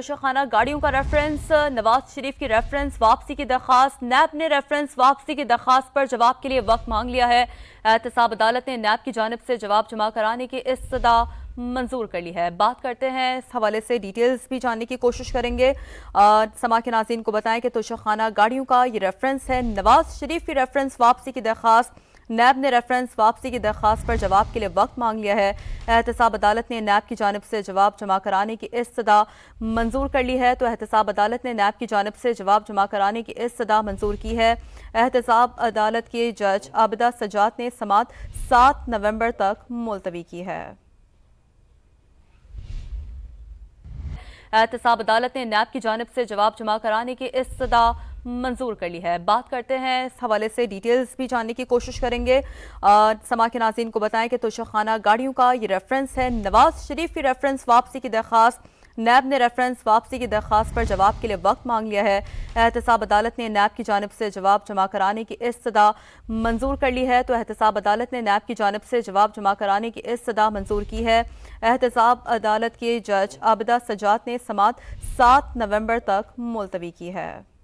कुशाखाना गाड़ियों का रेफरेंस नवाज शरीफ की रेफरेंस वापसी की दरख्वास्त नैब ने रेफरेंस वापसी की दरख्वास्त पर जवाब के लिए वक्त मांग लिया है एहतसाब अदालत ने नैब की जानब से जवाब जमा कराने की इस्तः मंजूर कर ली है बात करते हैं इस हवाले से डिटेल्स भी जानने की कोशिश करेंगे समा के नाजीन को बताएं कि तोशाखाना गाड़ियों का ये रेफरेंस है नवाज शरीफ की रेफरेंस वापसी की दरख्वास्त नैब ने रेफरेंस वापसी की दरख्वास्त पर जवाब के लिए वक्त मांग लिया है एहतसाब अदालत ने नैब की जानब से जवाब जमा कराने की इस सदा मंजूर कर ली है तो एहतसाब अदालत ने नैब की जानब से जवाब जमा कराने की इस सदा मंजूर की है एहतसाब अदालत के जज आबदा सजात ने समात सात नवम्बर तक मुलतवी की है एहतसाब अदालत ने नैब की जानब से जवाब जमा कराने की सदा मंजूर कर ली है बात करते हैं इस हवाले से डिटेल्स भी जानने की कोशिश करेंगे समा के नाजीन को बताएं कि तोशाखाना गाड़ियों का ये रेफरेंस है नवाज शरीफ की रेफरेंस वापसी की दरख्वास्त नैब ने रेफरेंस वापसी की दरख्वास्त पर जवाब के लिए वक्त मांग लिया है एहतसाब अदालत ने नैब की जानब से जवाब जमा कराने की सदा मंजूर कर ली है तो एहतसाब अदालत ने नैब की जानब से जवाब जमा कराने की सदा मंजूर की है एहतसाब अदालत के जज आबदा सजात ने समात सात नवम्बर तक मुलतवी की है